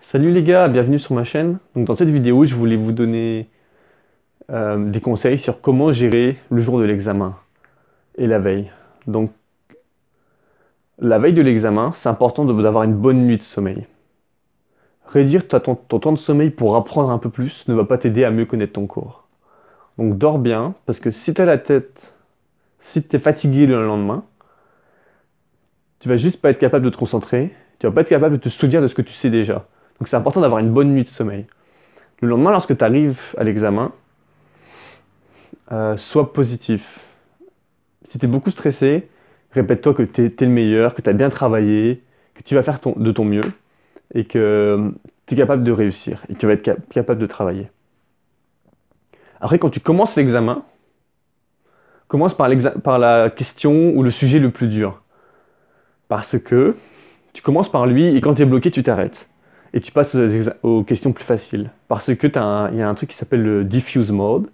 Salut les gars, bienvenue sur ma chaîne. Donc dans cette vidéo, je voulais vous donner euh, des conseils sur comment gérer le jour de l'examen et la veille. Donc la veille de l'examen, c'est important d'avoir une bonne nuit de sommeil. Réduire ton, temps de sommeil pour apprendre un peu plus ne va pas t'aider à mieux connaître ton cours. Donc dors bien, parce que si as la tête, si t'es fatigué le lendemain, tu vas juste pas être capable de te concentrer, tu vas pas être capable de te souvenir de ce que tu sais déjà. Donc c'est important d'avoir une bonne nuit de sommeil. Le lendemain, lorsque tu arrives à l'examen, euh, sois positif. Si tu es beaucoup stressé, répète-toi que tu es, le meilleur, que tu as bien travaillé, que tu vas faire de ton mieux et que euh, tu es capable de réussir et que tu vas être capable de travailler. Après, quand tu commences l'examen, commence par, par, la question ou le sujet le plus dur. Parce que tu commences par lui et quand tu es bloqué, tu t'arrêtes et tu passes aux, questions plus faciles. Parce que il y a un truc qui s'appelle le diffuse mode,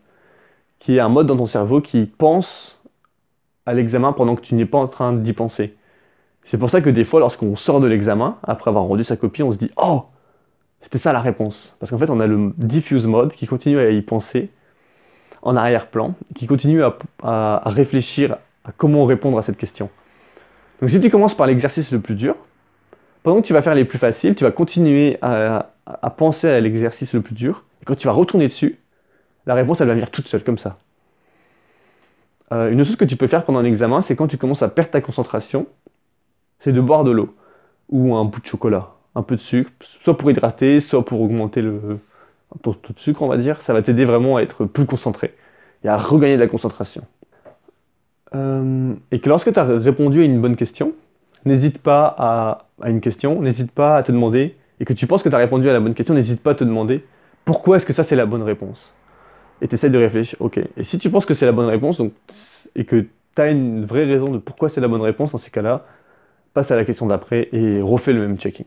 qui est un mode dans ton cerveau qui pense à l'examen pendant que tu n'es pas en train d'y penser. C'est pour ça que des fois, lorsqu'on sort de l'examen, après avoir rendu sa copie, on se dit Oh C'était ça la réponse. Parce qu'en fait, on a le diffuse mode qui continue à y penser en arrière-plan, qui continue à réfléchir à comment répondre à cette question. Donc si tu commences par l'exercice le plus dur, pendant que tu vas faire les plus faciles, tu vas continuer à, penser à l'exercice le plus dur. Et quand tu vas retourner dessus, la réponse, elle va venir toute seule, comme ça. Euh, une chose que tu peux faire pendant un examen, c'est quand tu commences à perdre ta concentration, c'est de boire de l'eau ou un bout de chocolat, un peu de sucre, soit pour hydrater, soit pour augmenter le taux de sucre, on va dire. Ça va t'aider vraiment à être plus concentré et à regagner de la concentration. Euh, et que lorsque tu as répondu à une bonne question, n'hésite pas à, une question, n'hésite pas à te demander, et que tu penses que tu as répondu à la bonne question, n'hésite pas à te demander pourquoi est-ce que ça c'est la bonne réponse. Et tu essaies de réfléchir, ok. Et si tu penses que c'est la bonne réponse, donc, et que tu as une vraie raison de pourquoi c'est la bonne réponse, dans ces cas-là, passe à la question d'après et refais le même checking.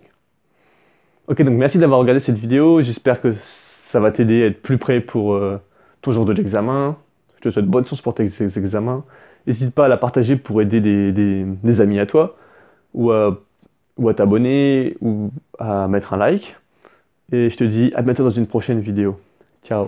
Ok, donc merci d'avoir regardé cette vidéo, j'espère que ça va t'aider à être plus prêt pour euh, ton jour de l'examen. Je te souhaite bonne chance pour tes, examens. N'hésite pas à la partager pour aider des amis à toi ou à, t'abonner ou à mettre un like. Et je te dis à bientôt dans une prochaine vidéo. Ciao